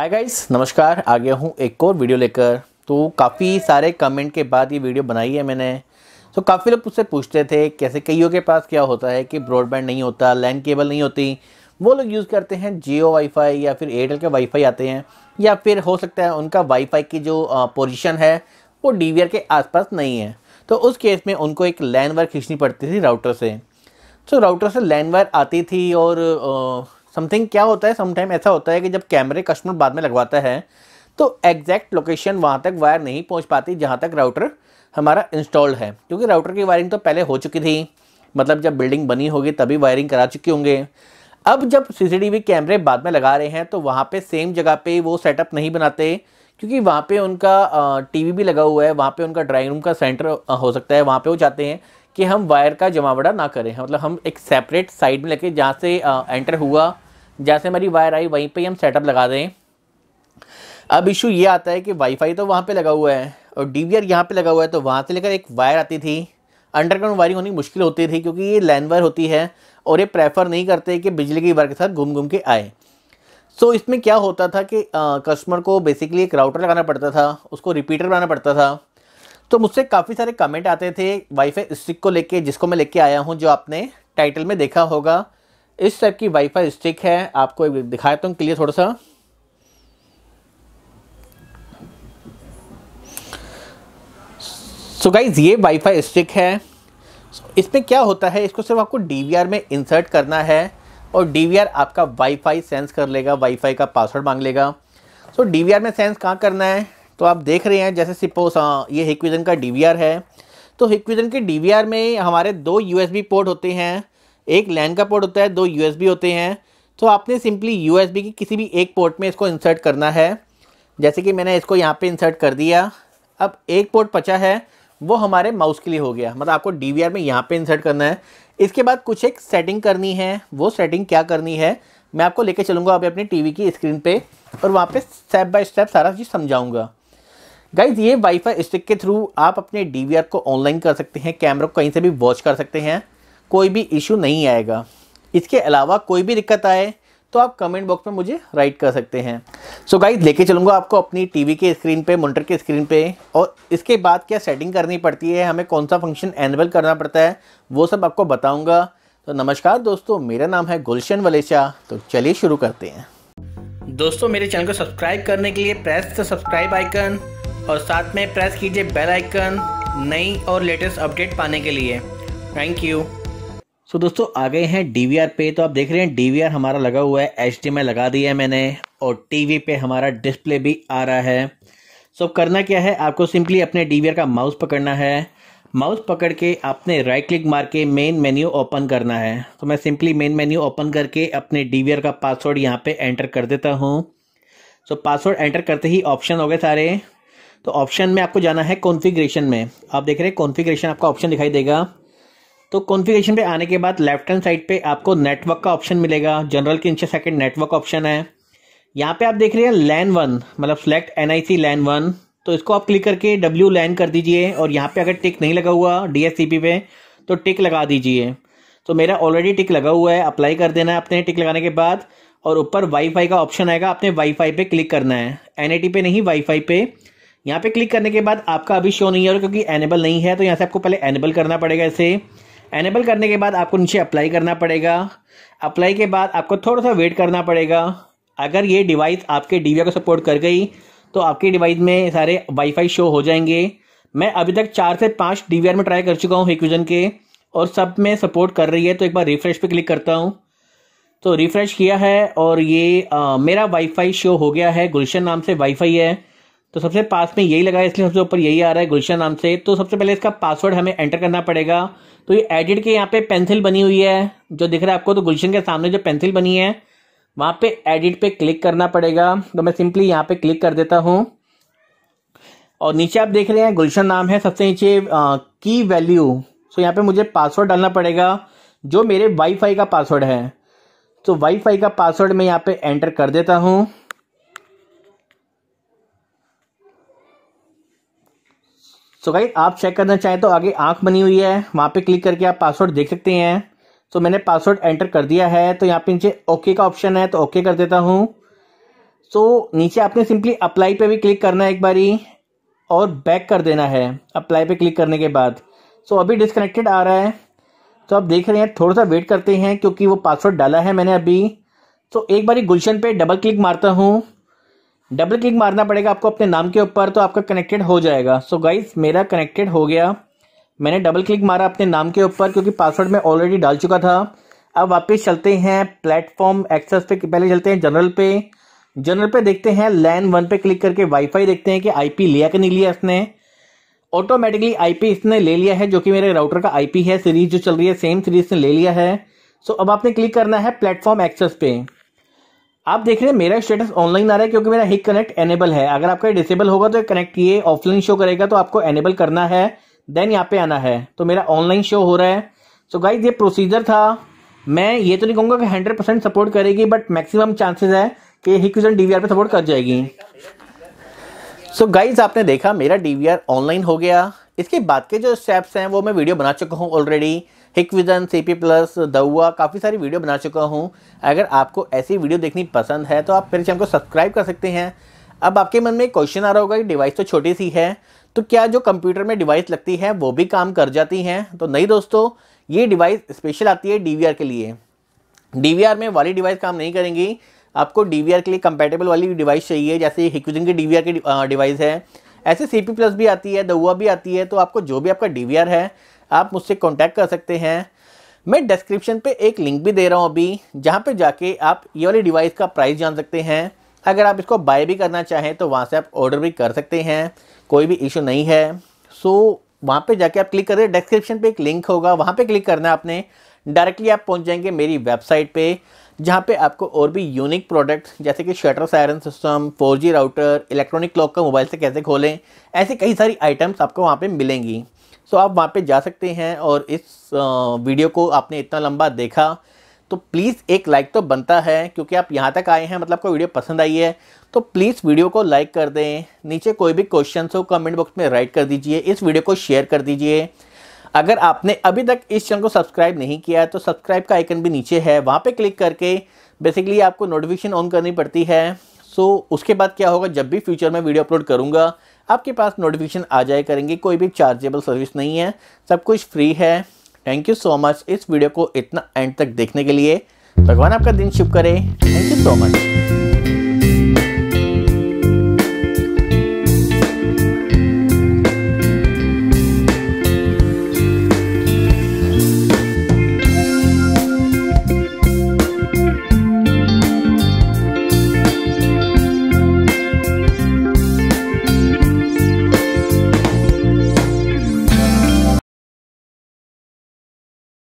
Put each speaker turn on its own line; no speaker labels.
hi guys नमस्कार आ गया हूँ एक और वीडियो लेकर तो काफ़ी सारे कमेंट के बाद ये वीडियो बनाई है मैंने तो काफ़ी लोग मुझसे पूछते थे कैसे कईयों के पास क्या होता है कि ब्रॉडबैंड नहीं होता लैंड केबल नहीं होती वो लोग यूज़ करते हैं जियो वाईफाई या फिर एयरटेल के वाईफाई आते हैं या फिर हो सकता है उनका वाईफाई की जो पोजिशन है वो डी के आसपास नहीं है तो उस केस में उनको एक लैन वायर खींचनी पड़ती थी राउटर से तो राउटर से लैन वायर आती थी और समथिंग क्या होता है समटाइम ऐसा होता है कि जब कैमरे कस्टमर बाद में लगवाता है तो एग्जैक्ट लोकेशन वहाँ तक वायर नहीं पहुँच पाती जहाँ तक राउटर हमारा इंस्टॉल्ड है क्योंकि राउटर की वायरिंग तो पहले हो चुकी थी मतलब जब बिल्डिंग बनी होगी तभी वायरिंग करा चुके होंगे अब जब सीसीटीवी कैमरे बाद में लगा रहे हैं तो वहाँ पे सेम जगह पे वो सेटअप नहीं बनाते क्योंकि वहाँ पे उनका टीवी भी लगा हुआ है वहाँ पे उनका ड्राइंग रूम का सेंटर हो सकता है वहाँ पे वो जाते हैं कि हम वायर का जमावड़ा ना करें हाँ, मतलब हम एक सेपरेट साइड में लेके जहाँ से आ, एंटर हुआ जहाँ से हमारी वायर आई वहीं पे हम सेटअप लगा दें अब इशू ये आता है कि वाईफाई तो वहाँ पे लगा हुआ है और डी वी आर यहाँ पर लगा हुआ है तो वहाँ से लेकर एक वायर आती थी अंडरग्राउंड वायरिंग होनी मुश्किल होती थी क्योंकि ये लैन वायर होती है और ये प्रेफर नहीं करते कि बिजली की वायर के साथ घूम घूम के आए सो so, इसमें क्या होता था कि कस्टमर को बेसिकली एक राउटर लगाना पड़ता था उसको रिपीटर बनाना पड़ता था तो मुझसे काफ़ी सारे कमेंट आते थे वाईफाई स्टिक को लेके जिसको मैं लेके आया हूँ जो आपने टाइटल में देखा होगा इस टाइप की वाईफाई स्टिक है आपको दिखाया हूँ तो क्लियर थोड़ा सा सो so गाइज ये वाईफाई स्टिक है इसमें क्या होता है इसको सिर्फ आपको डी में इंसर्ट करना है और डी आपका वाईफाई सेंस कर लेगा वाईफाई का पासवर्ड मांग लेगा सो so, डी में सेंस कहाँ करना है तो आप देख रहे हैं जैसे सपोज हाँ, ये हिक्विजन का डी है तो हिक्विजन के डी में हमारे दो यू पोर्ट होते हैं एक लैन का पोर्ट होता है दो यू होते हैं तो आपने सिंपली यू की किसी भी एक पोर्ट में इसको इंसर्ट करना है जैसे कि मैंने इसको यहाँ पे इंसर्ट कर दिया अब एक पोर्ट पचा है वो हमारे माउस के लिए हो गया मतलब आपको डी में यहाँ पे इंसर्ट करना है इसके बाद कुछ एक सेटिंग करनी है वो सेटिंग क्या करनी है मैं आपको लेके चलूँगा अभी अपनी टी की स्क्रीन पर और वहाँ पर स्टेप बाय स्टेप सारा चीज़ समझाऊँगा गाइज ये वाईफाई स्टिक के थ्रू आप अपने डी को ऑनलाइन कर सकते हैं कैमरा को कहीं से भी वॉच कर सकते हैं कोई भी इशू नहीं आएगा इसके अलावा कोई भी दिक्कत आए तो आप कमेंट बॉक्स में मुझे राइट कर सकते हैं सो गाइज लेके चलूँगा आपको अपनी टीवी के स्क्रीन पे मोनिटर के स्क्रीन पे और इसके बाद क्या सेटिंग करनी पड़ती है हमें कौन सा फंक्शन एनेबल करना पड़ता है वो सब आपको बताऊँगा तो नमस्कार दोस्तों मेरा नाम है गुलशन वलेशा तो चलिए शुरू करते हैं दोस्तों मेरे चैनल को सब्सक्राइब करने के लिए प्रेस द सब्सक्राइब आइकन और साथ में प्रेस कीजिए बेल आइकन नई और लेटेस्ट अपडेट पाने के लिए थैंक यू सो so, दोस्तों आ गए हैं डी पे तो आप देख रहे हैं डी हमारा लगा हुआ है एच में लगा दिया है मैंने और टीवी पे हमारा डिस्प्ले भी आ रहा है सो so, करना क्या है आपको सिंपली अपने डी का माउस पकड़ना है माउस पकड़ के आपने राइट क्लिक मार के मेन मेन्यू ओपन करना है तो मैं सिंपली मेन मेन्यू ओपन करके अपने डी का पासवर्ड यहाँ पे एंटर कर देता हूँ सो so, पासवर्ड एंटर करते ही ऑप्शन हो गए सारे तो ऑप्शन में आपको जाना है कॉन्फ़िगरेशन में आप देख रहे हैं कॉन्फ़िगरेशन आपका ऑप्शन दिखाई देगा तो कॉन्फ़िगरेशन पे आने के बाद लेफ्ट हैंड साइड पे आपको नेटवर्क का ऑप्शन मिलेगा जनरल के नीचे सेकंड नेटवर्क ऑप्शन है यहाँ पे आप देख रहे हैं लैन वन मतलब select N I C LAN one तो इसको आप क्लिक करके डब्ल्यू लैन कर दीजिए और यहाँ पे अगर टिक नहीं लगा हुआ डी पे तो टिक लगा दीजिए तो मेरा ऑलरेडी टिक लगा हुआ है अप्लाई कर देना है आपने टिक लगाने के बाद और ऊपर वाईफाई का ऑप्शन आएगा आपने वाईफाई पे क्लिक करना है एन पे नहीं वाईफाई पे यहाँ पे क्लिक करने के बाद आपका अभी शो नहीं हो रहा क्योंकि एनेबल नहीं है तो यहाँ से आपको पहले एनेबल करना पड़ेगा इसे एनेबल करने के बाद आपको नीचे अप्लाई करना पड़ेगा अप्लाई के बाद आपको थोड़ा सा वेट करना पड़ेगा अगर ये डिवाइस आपके डी को सपोर्ट कर गई तो आपके डिवाइस में सारे वाईफाई शो हो जाएंगे मैं अभी तक चार से पाँच डी में ट्राई कर चुका हूँ हेक्विजन के और सब में सपोर्ट कर रही है तो एक बार रिफ्रेश पे क्लिक करता हूँ तो रिफ्रेश किया है और ये आ, मेरा वाईफाई शो हो गया है गुलशन नाम से वाईफाई है तो सबसे पास में यही लगा है इसलिए सबसे ऊपर यही आ रहा है गुलशन नाम से तो सबसे पहले इसका पासवर्ड हमें एंटर करना पड़ेगा तो ये एडिट के यहाँ पे पेंसिल बनी हुई है जो दिख रहा है आपको तो गुलशन के सामने जो पेंसिल बनी है वहाँ पे एडिट पे क्लिक करना पड़ेगा तो मैं सिंपली यहाँ पे क्लिक कर देता हूँ और नीचे आप देख रहे हैं गुलशन नाम है सबसे नीचे की वैल्यू सो यहाँ पे मुझे पासवर्ड डालना पड़ेगा जो मेरे वाईफाई का पासवर्ड है तो वाईफाई का पासवर्ड मैं यहाँ पे एंटर कर देता हूँ सो गाइड आप चेक करना चाहें तो आगे आंख बनी हुई है वहां पे क्लिक करके आप पासवर्ड देख सकते हैं सो so, मैंने पासवर्ड एंटर कर दिया है तो यहाँ पे नीचे ओके का ऑप्शन है तो ओके कर देता हूँ सो so, नीचे आपने सिंपली अप्लाई पे भी क्लिक करना है एक बारी और बैक कर देना है अप्लाई पे क्लिक करने के बाद सो so, अभी डिसकनेक्टेड आ रहा है तो आप देख रहे हैं थोड़ा सा वेट करते हैं क्योंकि वो पासवर्ड डाला है मैंने अभी तो एक बारी गुलशन पे डबल क्लिक मारता हूँ डबल क्लिक मारना पड़ेगा आपको अपने नाम के ऊपर तो आपका कनेक्टेड हो जाएगा सो so गाइज मेरा कनेक्टेड हो गया मैंने डबल क्लिक मारा अपने नाम के ऊपर क्योंकि पासवर्ड मैं ऑलरेडी डाल चुका था अब वापस चलते हैं प्लेटफॉर्म एक्सेस पे पहले चलते हैं जनरल पे जनरल पे देखते हैं लैन वन पे क्लिक करके वाईफाई देखते हैं कि आईपी लिया कि नहीं लिया इसने ऑटोमेटिकली आईपी इसने ले लिया है जो कि मेरे राउटर का आईपी है सीरीज जो चल रही है सेम सीरीज ने ले लिया है सो so, अब आपने क्लिक करना है प्लेटफॉर्म एक्सेस पे आप देख रहे हैं मेरा स्टेटस ऑनलाइन आ रहा है क्योंकि मेरा हिक कनेक्ट एनेबल है अगर आपका डिसेबल होगा तो कनेक्ट ये ऑफलाइन शो करेगा तो आपको एनेबल करना है देन यहाँ पे आना है तो मेरा ऑनलाइन शो हो रहा है सो so गाइज ये प्रोसीजर था मैं ये तो नहीं कहूँगा कि हंड्रेड परसेंट सपोर्ट करेगी बट मैक्सिमम चांसेस है कि हिक यूजन डी पे सपोर्ट कर जाएगी सो so गाइज आपने देखा मेरा डी ऑनलाइन हो गया इसके बाद के जो स्टेप्स हैं वो मैं वीडियो बना चुका हूँ already Hikvision C P plus Dahua काफ़ी सारी वीडियो बना चुका हूँ अगर आपको ऐसी वीडियो देखनी पसंद है तो आप मेरे चैनल को सब्सक्राइब कर सकते हैं अब आपके मन में एक क्वेश्चन आ रहा होगा कि डिवाइस तो छोटी सी है तो क्या जो कंप्यूटर में डिवाइस लगती है वो भी काम कर जाती हैं तो नहीं दोस्तों ये डिवाइस स्पेशल आती है डी के लिए डी में वाली डिवाइस काम नहीं करेंगी आपको डी के लिए कंपेटेबल वाली डिवाइस चाहिए जैसे हिकविजन की डी की डिवाइस है ऐसे सी पी प्लस भी आती है दउआ भी आती है तो आपको जो भी आपका डी वी आर है आप मुझसे कॉन्टैक्ट कर सकते हैं मैं डिस्क्रिप्शन पे एक लिंक भी दे रहा हूँ अभी जहाँ पे जाके आप ये वाली डिवाइस का प्राइस जान सकते हैं अगर आप इसको बाय भी करना चाहें तो वहाँ से आप ऑर्डर भी कर सकते हैं कोई भी इशू नहीं है सो so, वहाँ पे जाके आप क्लिक कर करें डिस्क्रिप्शन पे एक लिंक होगा वहाँ पे क्लिक करना है आपने डायरेक्टली आप पहुँच जाएंगे मेरी वेबसाइट पे जहाँ पे आपको और भी यूनिक प्रोडक्ट्स जैसे कि shutter siren system 4G router electronic clock का मोबाइल से कैसे खोलें ऐसे कई सारी आइटम्स आपको वहाँ पर मिलेंगी सो आप वहाँ पर जा सकते हैं और इस वीडियो को आपने इतना लंबा देखा तो प्लीज़ एक लाइक तो बनता है क्योंकि आप यहाँ तक आए हैं मतलब आपको वीडियो पसंद आई है तो प्लीज़ वीडियो को लाइक कर दें नीचे कोई भी क्वेश्चन हो कमेंट बॉक्स में राइट कर दीजिए इस वीडियो को शेयर कर दीजिए अगर आपने अभी तक इस चैनल को सब्सक्राइब नहीं किया है तो सब्सक्राइब का आइकन भी नीचे है वहाँ पर क्लिक करके बेसिकली आपको नोटिफिकेशन ऑन करनी पड़ती है सो उसके बाद क्या होगा जब भी फ्यूचर में वीडियो अपलोड करूँगा आपके पास नोटिफिकेशन आ जाए करेंगे कोई भी चार्जेबल सर्विस नहीं है सब कुछ फ्री है थैंक यू सो मच इस वीडियो को इतना एंड तक देखने के लिए भगवान आपका दिन शुभ करे थैंक यू सो मच